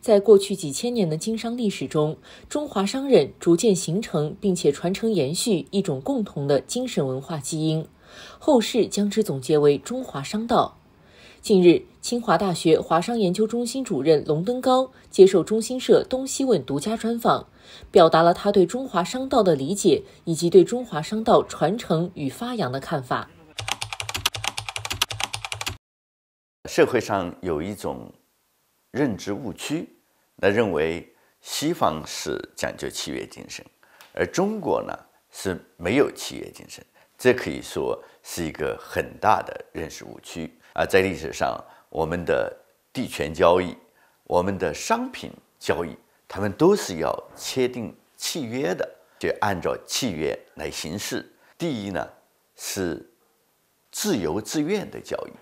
在过去几千年的经商历史中，中华商人逐渐形成并且传承延续一种共同的精神文化基因，后世将之总结为中华商道。近日，清华大学华商研究中心主任龙登高接受中新社东西问独家专访，表达了他对中华商道的理解以及对中华商道传承与发扬的看法。社会上有一种认知误区。那认为西方是讲究契约精神，而中国呢是没有契约精神，这可以说是一个很大的认识误区啊！在历史上，我们的地权交易、我们的商品交易，他们都是要签订契约的，就按照契约来行事。第一呢是自由自愿的交易，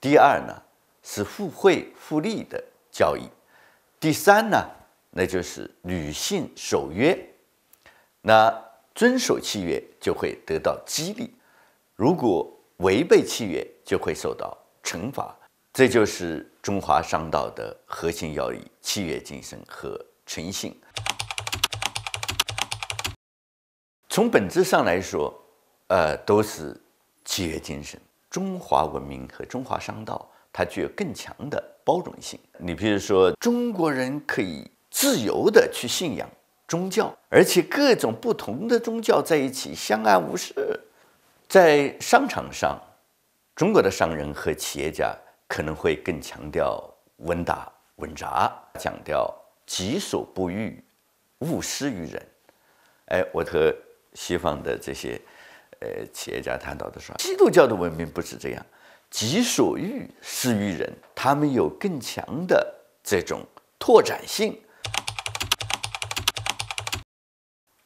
第二呢是互惠互利的交易。第三呢，那就是女性守约，那遵守契约就会得到激励，如果违背契约就会受到惩罚，这就是中华商道的核心要义——契约精神和诚信。从本质上来说，呃，都是契约精神，中华文明和中华商道。它具有更强的包容性。你比如说，中国人可以自由的去信仰宗教，而且各种不同的宗教在一起相安无事。在商场上，中国的商人和企业家可能会更强调稳打稳扎，强调己所不欲，勿施于人。哎，我和西方的这些呃企业家谈到的时候，基督教的文明不是这样。己所欲施于人，他们有更强的这种拓展性。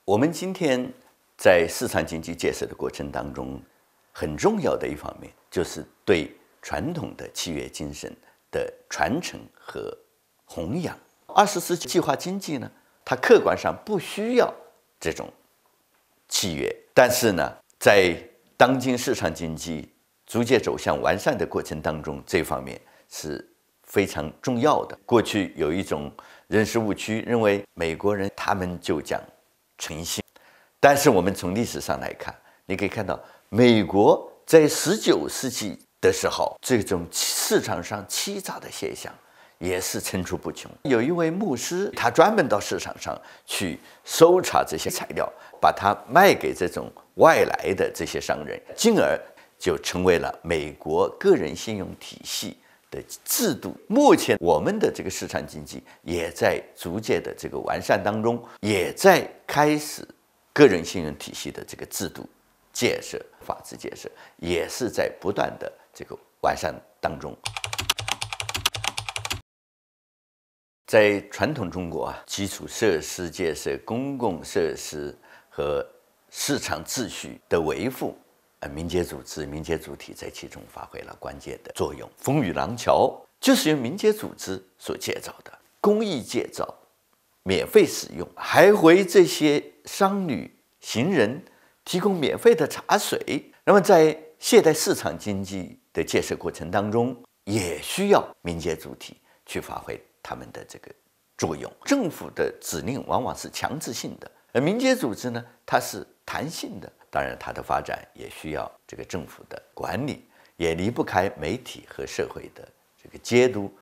我们今天在市场经济建设的过程当中，很重要的一方面就是对传统的契约精神的传承和弘扬。二十世纪计划经济呢，它客观上不需要这种契约，但是呢，在当今市场经济。逐渐走向完善的过程当中，这方面是非常重要的。过去有一种认识误区，认为美国人他们就讲诚信，但是我们从历史上来看，你可以看到，美国在十九世纪的时候，这种市场上欺诈的现象也是层出不穷。有一位牧师，他专门到市场上去搜查这些材料，把它卖给这种外来的这些商人，进而。就成为了美国个人信用体系的制度。目前，我们的这个市场经济也在逐渐的这个完善当中，也在开始个人信用体系的这个制度建设、法治建设，也是在不断的这个完善当中。在传统中国啊，基础设施建设、公共设施和市场秩序的维护。呃，民间组织、民间主体在其中发挥了关键的作用。风雨廊桥就是由民间组织所建造的，公益建造，免费使用，还为这些商旅行人提供免费的茶水。那么，在现代市场经济的建设过程当中，也需要民间主体去发挥他们的这个作用。政府的指令往往是强制性的，而民间组织呢，它是弹性的。当然，它的发展也需要这个政府的管理，也离不开媒体和社会的这个监督。